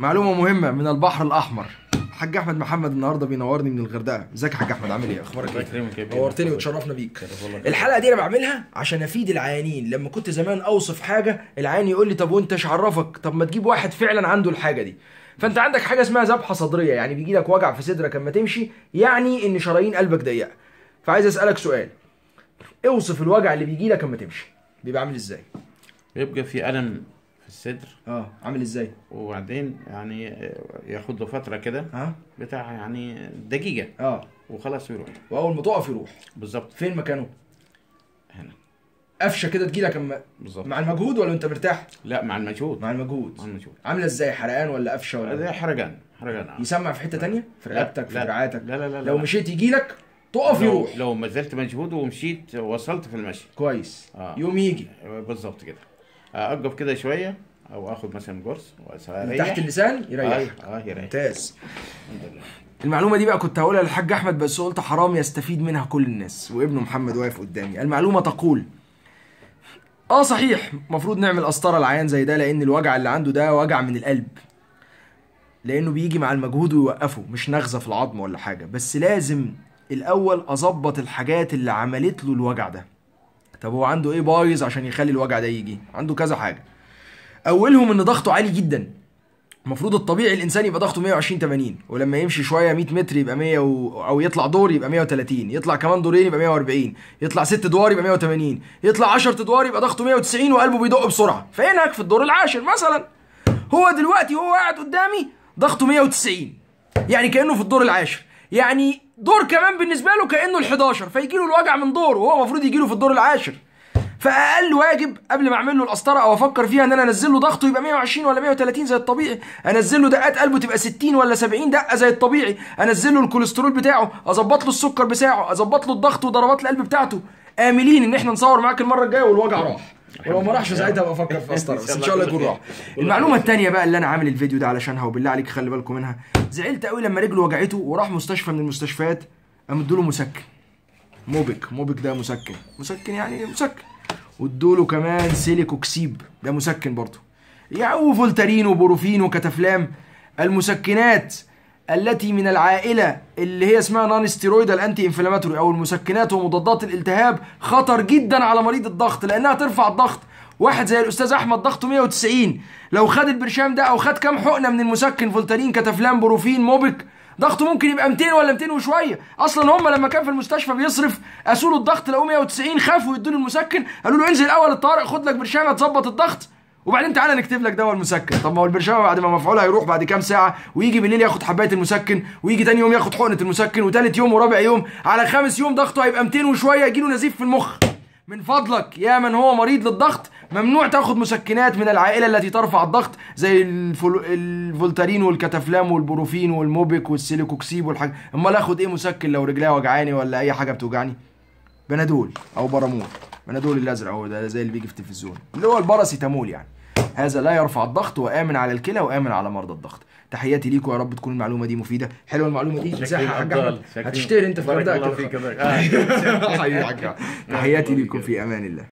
معلومه مهمه من البحر الاحمر حاج احمد محمد النهارده بينورني من الغردقه ازيك يا حاج احمد عامل ايه اخبارك ايه نورتني وتشرفنا بيك الحلقه دي انا بعملها عشان افيد العيانين لما كنت زمان اوصف حاجه العيان يقول لي طب وانت ايش عرفك طب ما تجيب واحد فعلا عنده الحاجه دي فانت عندك حاجه اسمها ذبحه صدريه يعني بيجي لك وجع في صدرك لما تمشي يعني ان شرايين قلبك ضيقه فعايز اسالك سؤال اوصف الوجع اللي بيجي لك لما تمشي بيبقى عامل ازاي بيبقى في الم في الصدر اه عامل ازاي وبعدين يعني ياخد له فتره كده اه بتاع يعني دقيقه اه وخلاص يروح واول ما تقف يروح بالظبط فين مكانه هنا قفشه كده تجيلك اما بالظبط مع المجهود ولا انت مرتاح لا مع المجهود مع المجهود مع المجهود عامله ازاي حرقان ولا قفشه ولا زي إيه؟ حرقان حرقان يسمع في حته ثانيه في رقبتك في رعايتك لا لا لا لو مشيت يجيلك تقف يروح لو, لو ما زلت مجهود ومشيت وصلت في المشي كويس آه. يوم يجي بالظبط كده اقف كده شويه او اخد مثلا جرس واسرح تحت اللسان يريح اه, آه يريح ممتاز الحمد لله المعلومة دي بقى كنت هقولها للحاج أحمد بس قلت حرام يستفيد منها كل الناس وابنه محمد واقف قدامي المعلومة تقول اه صحيح المفروض نعمل قسطرة العيان زي ده لأن الوجع اللي عنده ده وجع من القلب لأنه بيجي مع المجهود ويوقفه مش نغزة في العظم ولا حاجة بس لازم الأول أظبط الحاجات اللي عملت له الوجع ده طب هو عنده ايه بايظ عشان يخلي الوجع ده يجي عنده كذا حاجه اولهم ان ضغطه عالي جدا المفروض الطبيعي الانسان يبقى ضغطه 120 80 ولما يمشي شويه 100 متر يبقى 100 و... او يطلع دور يبقى 130 يطلع كمان دورين يبقى 140 يطلع ست ادوار يبقى 180 يطلع 10 ادوار يبقى ضغطه 190 وقلبه بيدق بسرعه فينهك في الدور العاشر مثلا هو دلوقتي وهو قاعد قدامي ضغطه 190 يعني كانه في الدور العاشر يعني دور كمان بالنسبه له كانه ال11 فيجي له الوجع من دوره وهو المفروض يجي له في الدور العاشر فاقل واجب قبل ما اعمل له القسطره او افكر فيها ان انا انزل له ضغطه يبقى 120 ولا 130 زي الطبيعي انزل له دقات قلبه تبقى 60 ولا 70 دقه زي الطبيعي انزل له الكوليسترول بتاعه اظبط له السكر بتاعه اظبط له الضغط وضربات القلب بتاعته املين ان احنا نصور معاك المره الجايه والوجع راح ولو ما راحش ساعتها ابقى افكر في قسطره بس ان شاء الله يكون راح المعلومه الثانيه بقى اللي انا عامل الفيديو ده علشانها وبالله عليك خلي بالكم منها زعلت قوي لما رجله وجعته وراح مستشفى من المستشفيات قام له مسكن موبك موبك ده مسكن مسكن يعني مسكن له كمان سيليكوكسيب ده مسكن برضه يعني فولتارين وبروفين وكتافلام المسكنات التي من العائله اللي هي اسمها نون ستيرويدال انتي انفلاماتوري او المسكنات ومضادات الالتهاب خطر جدا على مريض الضغط لانها ترفع الضغط واحد زي الاستاذ احمد ضغطه 190 لو خد البرشام ده او خد كام حقنه من المسكن فولتارين كتافلام بروفين موبك ضغطه ممكن يبقى 200 ولا 200 وشويه اصلا هم لما كان في المستشفى بيصرف قاسوا الضغط لقوه 190 خافوا يدوا المسكن قالوا له انزل اول الطارق خد لك برشام هتظبط الضغط وبعدين تعالى نكتب لك دواء المسكن طب ما هو البرشاوي بعد ما مفعولها يروح بعد كام ساعه ويجي بالليل ياخد حبايه المسكن ويجي تاني يوم ياخد حقنه المسكن وتالت يوم ورابع يوم على خامس يوم ضغطه هيبقى 200 وشويه يجيله نزيف في المخ من فضلك يا من هو مريض للضغط ممنوع تاخد مسكنات من العائله التي ترفع الضغط زي الفول... الفولتارين والكتافلام والبروفين والموبيك والسيليكوكسيب والحاجات امال اخد ايه مسكن لو رجليا وجعاني ولا اي حاجه بتوجعني بنادول او برامول بنادول الازرق هو ده زي اللي بيجي في التلفزيون اللي هو الباراسيتامول يعني هذا لا يرفع الضغط وامن على الكلى وامن على مرضى الضغط تحياتي ليكم يا رب تكون المعلومه دي مفيده حلوه المعلومه دي ازاي يا حاج هتشتري انت في الغردقه كده تحياتي ليكم في امان الله